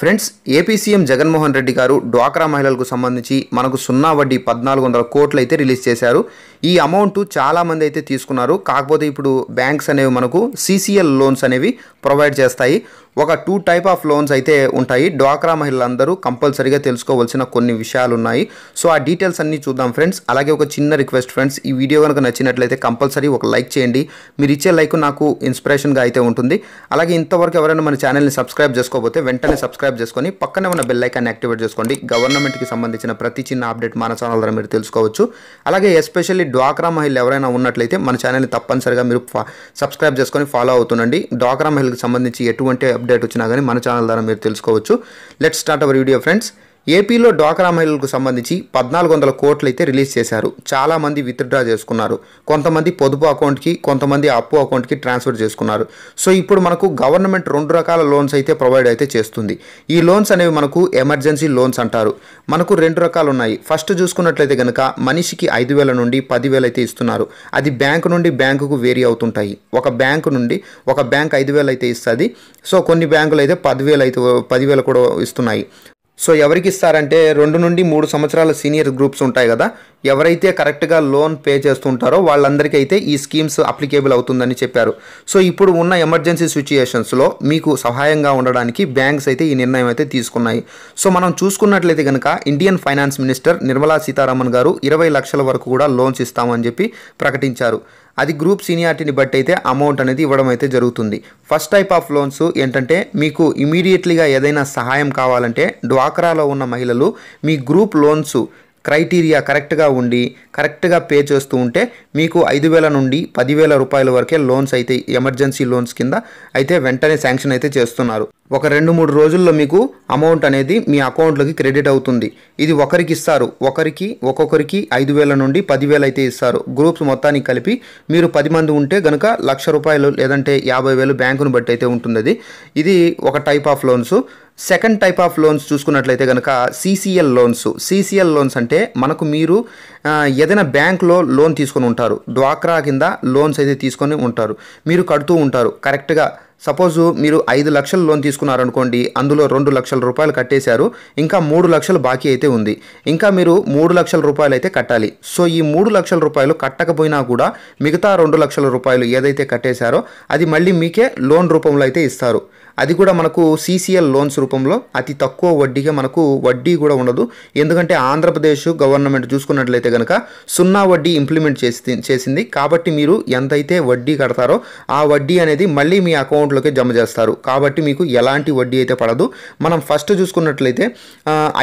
friends AP CM Jaganmohan Reddy గారు డ్వాక్రా మహిళలకు సంబంధించి మనకు సున్నా వడ్డీ పద్నాలుగు వందల కోట్లు అయితే రిలీజ్ చేశారు ఈ అమౌంట్ చాలామంది అయితే తీసుకున్నారు కాకపోతే ఇప్పుడు బ్యాంక్స్ అనేవి మనకు సీసీఎల్ లోన్స్ అనేవి ప్రొవైడ్ చేస్తాయి ఒక టూ టైప్ ఆఫ్ లోన్స్ అయితే ఉంటాయి డ్వాక్రా మహిళలందరూ కంపల్సరీగా తెలుసుకోవాల్సిన కొన్ని విషయాలు ఉన్నాయి సో ఆ డీటెయిల్స్ అన్నీ చూద్దాం ఫ్రెండ్స్ అలాగే ఒక చిన్న రిక్వెస్ట్ ఫ్రెండ్స్ ఈ వీడియో కనుక నచ్చినట్లయితే కంపల్సరీ ఒక లైక్ చేయండి మీరు ఇచ్చే లైక్ నాకు ఇన్స్పిరేషన్గా అయితే ఉంటుంది అలాగే ఇంతవరకు ఎవరైనా మన ఛానల్ని సబ్స్క్రైబ్ చేసుకోకపోతే వెంటనే సబ్స్క్రైబ్ సబ్స్క్రైబ్ చేసుకొని పక్కనే ఉన్న బెల్ ఐకాన్ని యాక్టివేట్ చేసుకోండి గవర్నమెంట్కి సంబంధించిన ప్రతి చిన్న అప్డేట్ మన ఛానల్ ద్వారా మీరు తెలుసుకోవచ్చు అలాగే ఎస్పెషల్లీ డ్వాక్రా మహిళలు ఎవరైనా ఉన్నట్లయితే మన ఛానల్ని తప్పనిసరిగా మీరు సబ్స్క్రైబ్ చేసుకొని ఫాలో అవుతుండండి డ్వాక్రా మహిళకి సంబంధించి ఎటువంటి అప్డేట్ వచ్చినా కానీ మన ఛానల్ ద్వారా మీరు తెలుసుకోవచ్చు let start our video friends ఏపీలో డ్వాక్రా మహిళలకు సంబంధించి పద్నాలుగు వందల కోట్లు అయితే రిలీజ్ చేశారు చాలామంది విత్డ్రా చేసుకున్నారు కొంతమంది పొదుపు అకౌంట్కి కొంతమంది అప్పు అకౌంట్కి ట్రాన్స్ఫర్ చేసుకున్నారు సో ఇప్పుడు మనకు గవర్నమెంట్ రెండు రకాల లోన్స్ అయితే ప్రొవైడ్ అయితే చేస్తుంది ఈ లోన్స్ అనేవి మనకు ఎమర్జెన్సీ లోన్స్ అంటారు మనకు రెండు రకాలు ఉన్నాయి ఫస్ట్ చూసుకున్నట్లయితే కనుక మనిషికి ఐదు వేల నుండి పదివేలు అయితే ఇస్తున్నారు అది బ్యాంకు నుండి బ్యాంకుకు వేరీ అవుతుంటాయి ఒక బ్యాంకు నుండి ఒక బ్యాంక్ ఐదు వేలు అయితే ఇస్తుంది సో కొన్ని బ్యాంకులు అయితే పదివేలు అయితే పదివేలు కూడా ఇస్తున్నాయి సో ఎవరికి ఇస్తారంటే రెండు నుండి మూడు సంవత్సరాల సీనియర్ గ్రూప్స్ ఉంటాయి కదా ఎవరైతే కరెక్ట్గా లోన్ పే చేస్తుంటారో వాళ్ళందరికీ అయితే ఈ స్కీమ్స్ అప్లికేబుల్ అవుతుందని చెప్పారు సో ఇప్పుడు ఉన్న ఎమర్జెన్సీ సిచ్యుయేషన్స్లో మీకు సహాయంగా ఉండడానికి బ్యాంక్స్ అయితే ఈ నిర్ణయం అయితే తీసుకున్నాయి సో మనం చూసుకున్నట్లయితే కనుక Indian finance minister Nirmala Sitharaman గారు ఇరవై లక్షల వరకు కూడా లోన్స్ ఇస్తామని చెప్పి ప్రకటించారు అది గ్రూప్ సీనియారిటీని బట్టి అయితే అమౌంట్ అనేది ఇవ్వడం అయితే జరుగుతుంది ఫస్ట్ టైప్ ఆఫ్ లోన్స్ ఏంటంటే మీకు ఇమీడియట్లీగా ఏదైనా సహాయం కావాలంటే డ్వాక్రాలో ఉన్న మహిళలు మీ గ్రూప్ లోన్స్ క్రైటీరియా కరెక్ట్గా ఉండి కరెక్ట్గా పే చేస్తూ ఉంటే మీకు ఐదు వేల నుండి పదివేల రూపాయల వరకే లోన్స్ అయితే ఎమర్జెన్సీ లోన్స్ కింద అయితే వెంటనే శాంక్షన్ అయితే చేస్తున్నారు ఒక రెండు మూడు రోజుల్లో మీకు అమౌంట్ అనేది మీ అకౌంట్లోకి క్రెడిట్ అవుతుంది ఇది ఒకరికి ఇస్తారు ఒకరికి ఒక్కొక్కరికి ఐదు వేల నుండి పదివేలు అయితే ఇస్తారు గ్రూప్స్ మొత్తానికి కలిపి మీరు పది మంది ఉంటే కనుక లక్ష రూపాయలు లేదంటే యాభై వేలు బ్యాంకును బట్టి అయితే ఉంటుంది అది ఇది ఒక type of loans second type of loans చూసుకున్నట్లయితే కనుక సీసీఎల్ లోన్స్ సీసీఎల్ లోన్స్ అంటే మనకు మీరు ఏదైనా బ్యాంక్లో లోన్ తీసుకొని ఉంటారు డ్వాక్రా కింద లోన్స్ అయితే తీసుకొని ఉంటారు మీరు కడుతూ ఉంటారు కరెక్ట్గా సపోజు మీరు ఐదు లక్షలు లోన్ తీసుకున్నారనుకోండి అందులో రెండు లక్షల రూపాయలు కట్టేశారు ఇంకా మూడు లక్షలు బాకీ అయితే ఉంది ఇంకా మీరు మూడు లక్షల రూపాయలు అయితే కట్టాలి సో ఈ మూడు లక్షల రూపాయలు కట్టకపోయినా కూడా మిగతా రెండు లక్షల రూపాయలు ఏదైతే కట్టేశారో అది మళ్ళీ మీకే లోన్ రూపంలో అయితే ఇస్తారు అది కూడా మనకు సీసీఎల్ లోన్స్ రూపంలో అతి తక్కువ వడ్డీగా మనకు వడ్డీ కూడా ఉండదు ఎందుకంటే ఆంధ్రప్రదేశ్ గవర్నమెంట్ చూసుకున్నట్లయితే కనుక సున్నా వడ్డీ ఇంప్లిమెంట్ చేసి చేసింది కాబట్టి మీరు ఎంతైతే వడ్డీ కడతారో ఆ వడ్డీ అనేది మళ్ళీ మీ అకౌంట్లోకి జమ చేస్తారు కాబట్టి మీకు ఎలాంటి వడ్డీ అయితే పడదు మనం ఫస్ట్ చూసుకున్నట్లయితే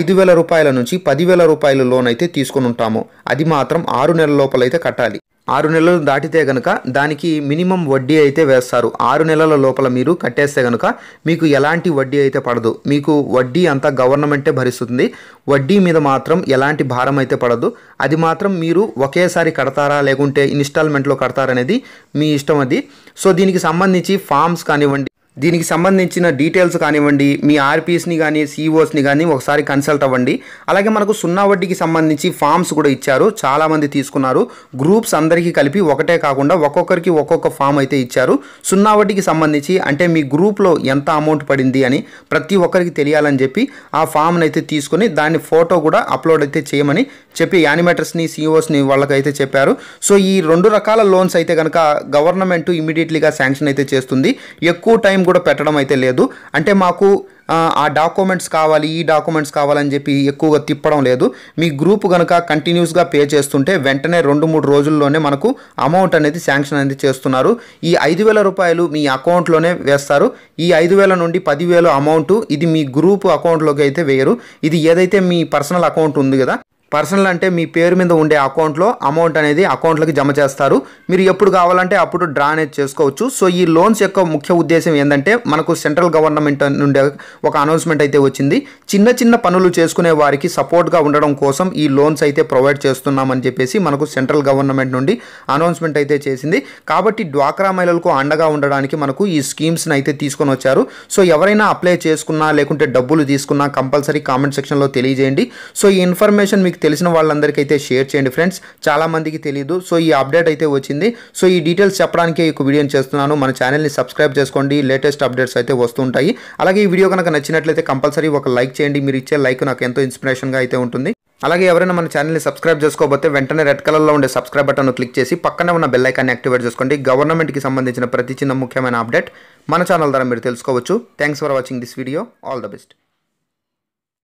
ఐదు వేల రూపాయల నుంచి పదివేల రూపాయల లోన్ అయితే తీసుకుని ఉంటాము అది మాత్రం ఆరు నెలల లోపలైతే కట్టాలి ఆరు నెలలు దాటితే గనక దానికి మినిమం వడ్డీ అయితే వేస్తారు ఆరు నెలల లోపల మీరు కట్టేస్తే గనక మీకు ఎలాంటి వడ్డీ అయితే పడదు మీకు వడ్డీ అంతా గవర్నమెంటే భరిస్తుంది వడ్డీ మీద మాత్రం ఎలాంటి భారం అయితే పడదు అది మాత్రం మీరు ఒకేసారి కడతారా లేకుంటే ఇన్స్టాల్మెంట్లో కడతారనేది మీ ఇష్టం అది సో దీనికి సంబంధించి ఫామ్స్ కానివ్వండి దీనికి సంబంధించిన డీటెయిల్స్ కానివ్వండి మీ ఆర్పీఎస్ని కానీ సిఇఓస్ని కానీ ఒకసారి కన్సల్ట్ అవ్వండి అలాగే మనకు సున్నా వడ్డీకి సంబంధించి ఫామ్స్ కూడా ఇచ్చారు చాలామంది తీసుకున్నారు గ్రూప్స్ అందరికీ కలిపి ఒకటే కాకుండా ఒక్కొక్కరికి ఒక్కొక్క ఫామ్ అయితే ఇచ్చారు సున్నా వడ్డీకి సంబంధించి అంటే మీ గ్రూప్లో ఎంత అమౌంట్ పడింది అని ప్రతి ఒక్కరికి తెలియాలని చెప్పి ఆ ఫామ్ని అయితే తీసుకుని దాన్ని ఫోటో కూడా అప్లోడ్ అయితే చేయమని చెప్పి యానిమేటర్స్ని సిఇఓస్ని వాళ్ళకైతే చెప్పారు సో ఈ రెండు రకాల లోన్స్ అయితే కనుక గవర్నమెంట్ ఇమీడియట్లీగా శాంక్షన్ అయితే చేస్తుంది ఎక్కువ టైం కూడా పెట్టడం అయితే లేదు అంటే మాకు ఆ డాక్యుమెంట్స్ కావాలి ఈ డాక్యుమెంట్స్ కావాలని చెప్పి ఎక్కువగా తిప్పడం లేదు మీ గ్రూప్ కనుక కంటిన్యూస్గా పే చేస్తుంటే వెంటనే రెండు మూడు రోజుల్లోనే మనకు అమౌంట్ అనేది శాంక్షన్ అనేది చేస్తున్నారు ఈ ఐదు వేల రూపాయలు మీ అకౌంట్లోనే వేస్తారు ఈ ఐదు వేల నుండి పదివేల అమౌంట్ ఇది మీ గ్రూప్ అకౌంట్లోకి అయితే వేయరు ఇది ఏదైతే మీ పర్సనల్ అకౌంట్ ఉంది కదా పర్సనల్ అంటే మీ పేరు మీద ఉండే అకౌంట్లో అమౌంట్ అనేది అకౌంట్లోకి జమ చేస్తారు మీరు ఎప్పుడు కావాలంటే అప్పుడు డ్రా అనేది చేసుకోవచ్చు సో ఈ లోన్స్ యొక్క ముఖ్య ఉద్దేశం ఏంటంటే మనకు సెంట్రల్ గవర్నమెంట్ నుండి ఒక అనౌన్స్మెంట్ అయితే వచ్చింది చిన్న చిన్న పనులు చేసుకునే వారికి సపోర్ట్గా ఉండడం కోసం ఈ లోన్స్ అయితే ప్రొవైడ్ చేస్తున్నామని చెప్పేసి మనకు సెంట్రల్ గవర్నమెంట్ నుండి అనౌన్స్మెంట్ అయితే చేసింది కాబట్టి డ్వాక్రా మహిళలకు అండగా ఉండడానికి మనకు ఈ స్కీమ్స్ని అయితే తీసుకొని వచ్చారు సో ఎవరైనా అప్లై చేసుకున్నా లేకుంటే డబ్బులు తీసుకున్నా కంపల్సరీ కామెంట్ సెక్షన్లో తెలియజేయండి సో ఈ ఇన్ఫర్మేషన్ మీకు మీకు తెలిసిన వాళ్ళందరికీ అయితే షేర్ చేయండి ఫ్రెండ్స్ చాలామందికి తెలియదు సో ఈ అప్డేట్ అయితే వచ్చింది సో ఈ డీటెయిల్స్ చెప్పడానికి ఈ వీడియోని చేస్తున్నాను మన ఛానల్ని సబ్స్క్రైబ్ చేసుకోండి లేటెస్ట్ అప్డేట్స్ అయితే వస్తుంటాయి అలాగే ఈ వీడియో కనుక నచ్చినట్లయితే కంపల్సరీ ఒక లైక్ చేయండి మీరు ఇచ్చే లైక్ నాకు ఎంతో ఇన్స్పిరేషన్గా అయితే ఉంటుంది అలాగే ఎవరైనా మన ఛానల్ని సబ్స్క్రైబ్ చేసుకోకపోతే వెంటనే రెడ్ కలర్లో ఉండే సబ్స్క్రైబ్ బటన్ను క్లిక్ చేసి పక్కనే ఉన్న బెల్ ఐకాన్ని యాక్టివేట్ చేసుకోండి గవర్నమెంట్కి సంబంధించిన ప్రతి చిన్న ముఖ్యమైన అప్డేట్ మన ఛానల్ ద్వారా మీరు తెలుసుకోవచ్చు thanks for watching this video all the best